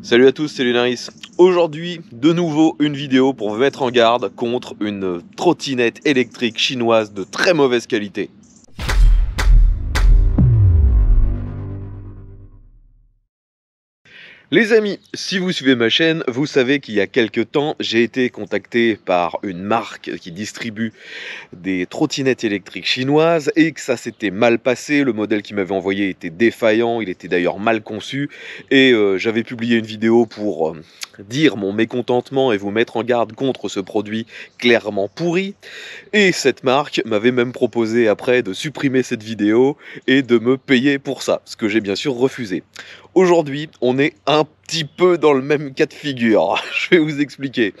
Salut à tous, c'est Lunaris. Aujourd'hui, de nouveau, une vidéo pour vous mettre en garde contre une trottinette électrique chinoise de très mauvaise qualité. Les amis, si vous suivez ma chaîne, vous savez qu'il y a quelques temps, j'ai été contacté par une marque qui distribue des trottinettes électriques chinoises et que ça s'était mal passé. Le modèle qui m'avait envoyé était défaillant, il était d'ailleurs mal conçu et euh, j'avais publié une vidéo pour euh, dire mon mécontentement et vous mettre en garde contre ce produit clairement pourri. Et cette marque m'avait même proposé après de supprimer cette vidéo et de me payer pour ça, ce que j'ai bien sûr refusé. Aujourd'hui, on est un un petit peu dans le même cas de figure. Je vais vous expliquer.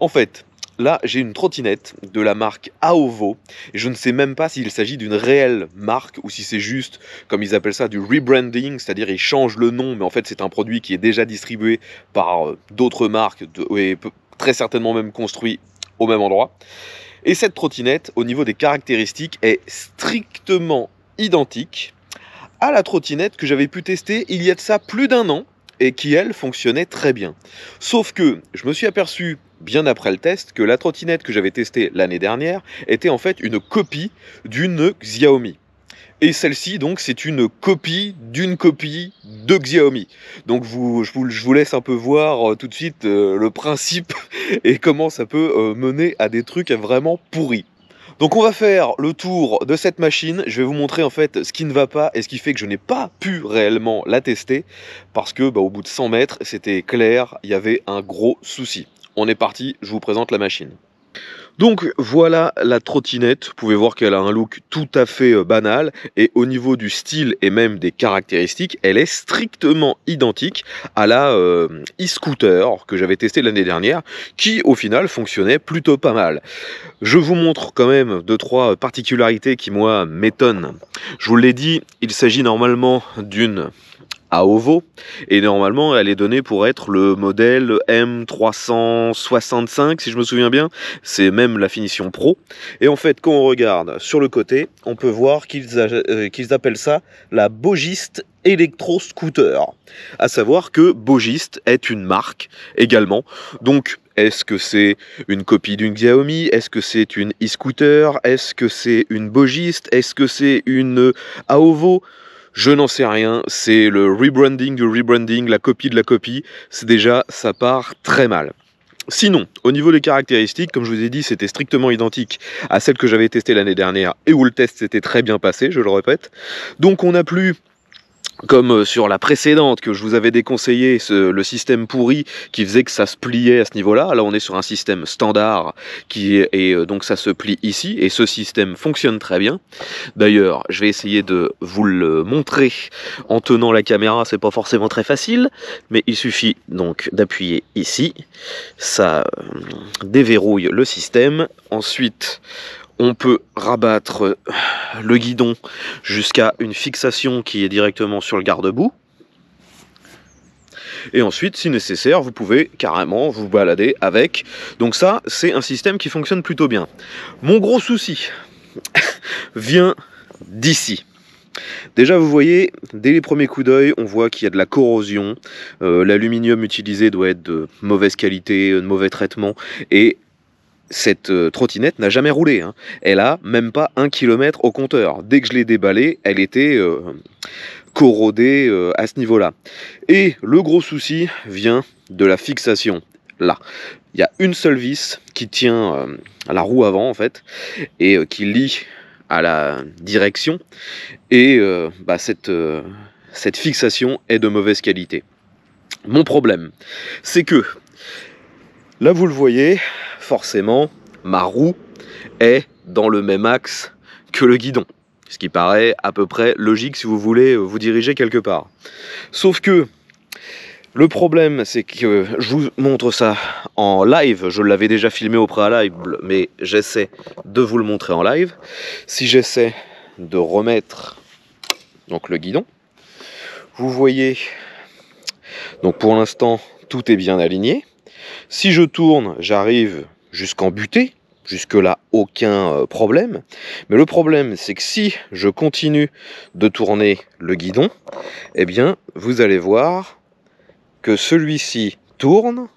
En fait, Là, j'ai une trottinette de la marque Aovo. je ne sais même pas s'il s'agit d'une réelle marque ou si c'est juste, comme ils appellent ça, du rebranding, c'est-à-dire ils changent le nom, mais en fait c'est un produit qui est déjà distribué par euh, d'autres marques et très certainement même construit au même endroit. Et cette trottinette, au niveau des caractéristiques, est strictement identique à la trottinette que j'avais pu tester il y a de ça plus d'un an et qui, elle, fonctionnait très bien. Sauf que je me suis aperçu, bien après le test, que la trottinette que j'avais testée l'année dernière était en fait une copie d'une Xiaomi. Et celle-ci, donc, c'est une copie d'une copie de Xiaomi. Donc, vous, je, vous, laisse un peu voir euh, tout de suite euh, le principe et comment ça peut euh, mener à des trucs vraiment pourris. Donc on va faire le tour de cette machine, je vais vous montrer en fait ce qui ne va pas et ce qui fait que je n'ai pas pu réellement la tester parce que bah, au bout de 100 mètres c'était clair, il y avait un gros souci. On est parti, je vous présente la machine. Donc voilà la trottinette, vous pouvez voir qu'elle a un look tout à fait euh, banal et au niveau du style et même des caractéristiques, elle est strictement identique à la euh, e-scooter que j'avais testée l'année dernière qui au final fonctionnait plutôt pas mal. Je vous montre quand même deux trois particularités qui moi m'étonnent. Je vous l'ai dit, il s'agit normalement d'une Aovo Et normalement, elle est donnée pour être le modèle M365, si je me souviens bien. C'est même la finition pro. Et en fait, quand on regarde sur le côté, on peut voir qu'ils euh, appellent ça la Bogiste Electro scooter À savoir que Bogist est une marque également. Donc, est-ce que c'est une copie d'une Xiaomi Est-ce que c'est une e-scooter Est-ce que c'est une Bogist Est-ce que c'est une AOVO euh, je n'en sais rien, c'est le rebranding du rebranding, la copie de la copie, c'est déjà, ça part très mal. Sinon, au niveau des caractéristiques, comme je vous ai dit, c'était strictement identique à celle que j'avais testée l'année dernière et où le test s'était très bien passé, je le répète. Donc on n'a plus comme euh, sur la précédente que je vous avais déconseillé, le système pourri qui faisait que ça se pliait à ce niveau-là. Là, on est sur un système standard qui et euh, donc ça se plie ici et ce système fonctionne très bien. D'ailleurs, je vais essayer de vous le montrer en tenant la caméra. C'est pas forcément très facile, mais il suffit donc d'appuyer ici. Ça euh, déverrouille le système. Ensuite, on peut rabattre euh, le guidon jusqu'à une fixation qui est directement sur le garde-boue. Et ensuite, si nécessaire, vous pouvez carrément vous balader avec. Donc ça, c'est un système qui fonctionne plutôt bien. Mon gros souci vient d'ici. Déjà, vous voyez, dès les premiers coups d'œil, on voit qu'il y a de la corrosion. Euh, l'aluminium utilisé doit être de mauvaise qualité, de mauvais traitement. Et cette euh, trottinette n'a jamais roulé. Hein. Elle a même pas un kilomètre au compteur. Dès que je l'ai déballée, elle était euh, corrodée euh, à ce niveau-là. Et le gros souci vient de la fixation. Là, il y a une seule vis qui tient à la roue avant en fait et qui lie à la direction. Et bah, cette, cette fixation est de mauvaise qualité. Mon problème, c'est que là vous le voyez, forcément, ma roue est dans le même axe que le guidon. Ce qui paraît à peu près logique si vous voulez vous diriger quelque part. Sauf que le problème, c'est que je vous montre ça en live. Je l'avais déjà filmé au préalable, mais j'essaie de vous le montrer en live. Si j'essaie de remettre donc le guidon, vous voyez, donc pour l'instant, tout est bien aligné. Si je tourne, j'arrive jusqu'en butée. Jusque-là, aucun euh, problème. Mais le problème, c'est que si je continue de tourner le guidon, eh bien, vous allez voir que celui-ci tourne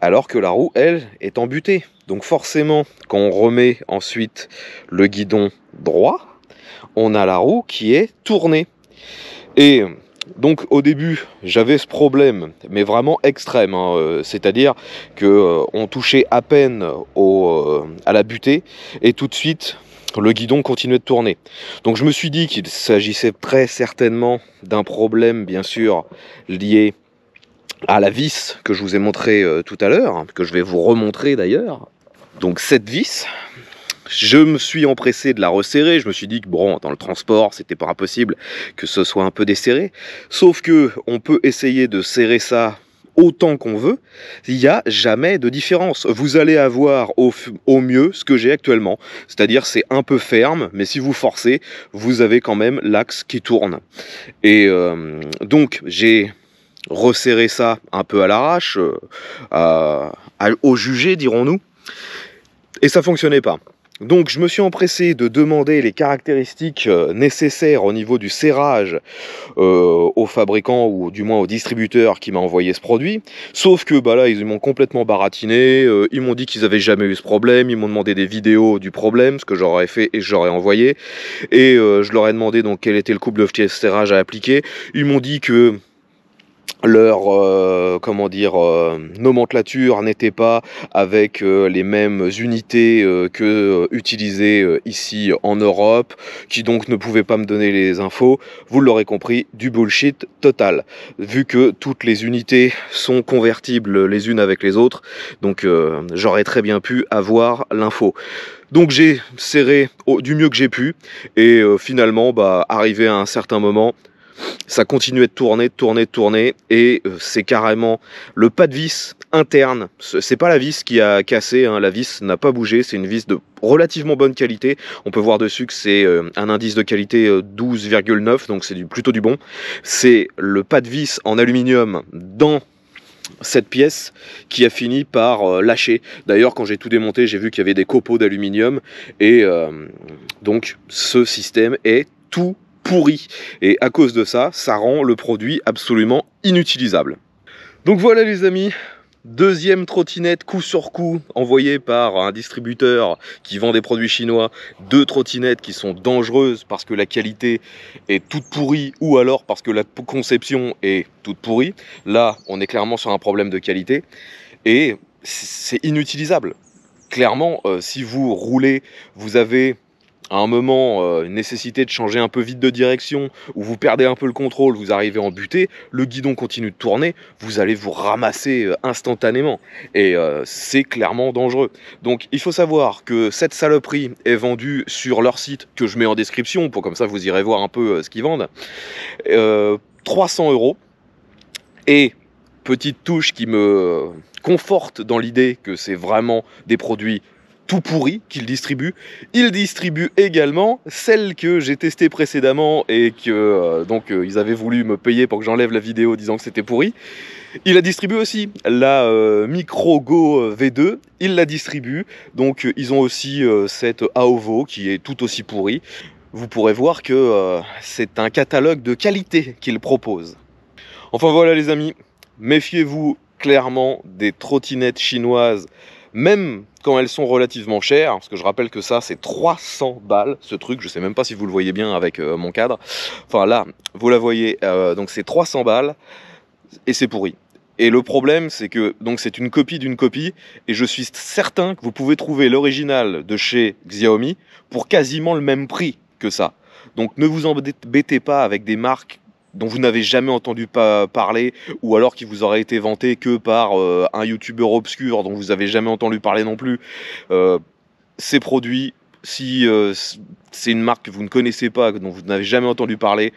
alors que la roue, elle, est en butée. Donc forcément, quand on remet ensuite le guidon droit, on a la roue qui est tournée. Et donc au début, j'avais ce problème, mais vraiment extrême, hein, euh, c'est-à-dire qu'on euh, touchait à peine euh, à la butée et tout de suite le guidon continuait de tourner. Donc je me suis dit qu'il s'agissait très certainement d'un problème bien sûr lié à la vis que je vous ai montrée tout à l'heure, que je vais vous remontrer d'ailleurs. Donc cette vis je me suis empressé de la resserrer, je me suis dit que bon, dans le transport, c'était pas impossible que ce soit un peu desserré. Sauf que on peut essayer de serrer ça autant qu'on veut, il n'y a jamais de différence. Vous allez avoir au, mieux ce que j'ai actuellement. C'est-à-dire c'est un peu ferme, mais si vous forcez, vous avez quand même l'axe qui tourne. Et euh, donc j'ai resserré ça un peu à l'arrache, euh, au jugé dirons-nous, et ça fonctionnait pas. Donc je me suis empressé de demander les caractéristiques euh, nécessaires au niveau du serrage euh, au fabricant ou du moins au distributeur qui m'a envoyé ce produit. Sauf que bah là ils m'ont complètement baratiné, euh, ils m'ont dit qu'ils avaient jamais eu ce problème, ils m'ont demandé des vidéos du problème, ce que j'aurais fait et j'aurais envoyé. Et euh, je leur ai demandé donc quel était le couple de serrage à appliquer. Ils m'ont dit que leur euh, comment dire euh, nomenclature n'était pas avec euh, les mêmes unités que utilisées ici en Europe, qui donc ne pouvaient pas me donner les infos. Vous l'aurez compris, du bullshit total. Vu que toutes les unités sont convertibles les unes avec les autres, donc j'aurais très bien pu avoir l'info. Donc j'ai serré du mieux que j'ai pu et finalement bah arrivé à un certain moment ça continuait de tourner, de tourner, de tourner, et euh, c'est carrément le pas de vis interne. C'est pas la vis qui a cassé, hein. la vis n'a pas bougé, c'est une vis de relativement bonne qualité. On peut voir dessus que c'est euh, un indice de qualité 12,9, euh, donc c'est plutôt du bon. C'est le pas de vis en aluminium dans cette pièce qui a fini par lâcher. D'ailleurs, quand j'ai tout démonté, j'ai vu qu'il y avait des copeaux d'aluminium et donc ce système est tout pourri. Et à cause de ça, ça rend le produit absolument inutilisable. Donc voilà les amis, Deuxième trottinette coup sur coup envoyée par un distributeur qui vend des produits chinois. Deux trottinettes qui sont dangereuses parce que la qualité est toute pourrie ou alors parce que la conception est toute pourrie. Là, on est clairement sur un problème de qualité et c'est inutilisable. Clairement, euh, si vous roulez, vous avez à un moment euh, nécessité de changer un peu vite de direction, ou vous perdez un peu le contrôle, vous arrivez en butée, le guidon continue de tourner, vous allez vous ramasser euh, instantanément. Et euh, c'est clairement dangereux. Donc il faut savoir que cette saloperie est vendue sur leur site que je mets en description, pour comme ça vous irez voir un peu ce qu'ils vendent. 300 euros. Et petite touche qui me conforte dans l'idée que c'est vraiment des produits tout pourri qu'il distribue. Il distribue également celle que j'ai testée précédemment et que euh, donc euh, ils avaient voulu me payer pour que j'enlève la vidéo disant que c'était pourri. Il a distribué aussi, la euh, Micro Go V2, il la distribue. Donc ils ont aussi cette AOVO qui est tout aussi pourrie. Vous pourrez voir que c'est un catalogue de qualité qu'il propose. Enfin voilà les amis, méfiez-vous clairement des trottinettes chinoises, même quand elles sont relativement chères, parce que je rappelle que ça c'est 300 balles ce truc, je sais même pas si vous le voyez bien avec euh, mon cadre, enfin là vous la voyez, euh, donc c'est 300 balles et c'est pourri. Et le problème, c'est que donc c'est une copie d'une copie, et je suis certain que vous pouvez trouver l'original de chez Xiaomi pour quasiment le même prix que ça. Donc ne vous embêtez pas avec des marques dont vous n'avez jamais entendu parler, ou alors qui vous aurait été vanté que par euh, un youtubeur obscur dont vous n'avez jamais entendu parler non plus. Euh, ces produits, si euh, c'est une marque que vous ne connaissez pas, dont vous n'avez jamais entendu parler,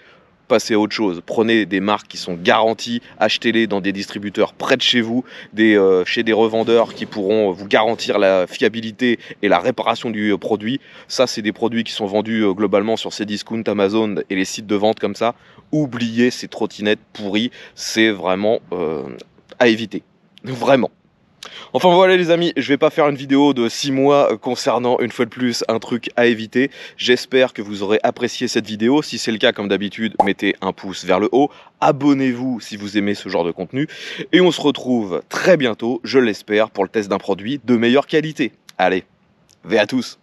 passez à autre chose. Prenez des marques qui sont garanties, achetez-les dans des distributeurs près de chez vous, des, euh, chez des revendeurs qui pourront euh, vous garantir la fiabilité et la réparation du euh, produit. Ça, c'est des produits qui sont vendus globalement sur ces discounts Amazon et les sites de vente comme ça. Oubliez ces trottinettes pourries, c'est vraiment à éviter. Vraiment. Enfin voilà les amis, je vais pas faire une vidéo de 6 mois concernant une fois de plus un truc à éviter. J'espère que vous aurez apprécié cette vidéo. Si c'est le cas, comme d'habitude, mettez un pouce vers le haut. Abonnez-vous si vous aimez ce genre de contenu. Et on se retrouve très bientôt, je l'espère, pour le test d'un produit de meilleure qualité. Allez, V à tous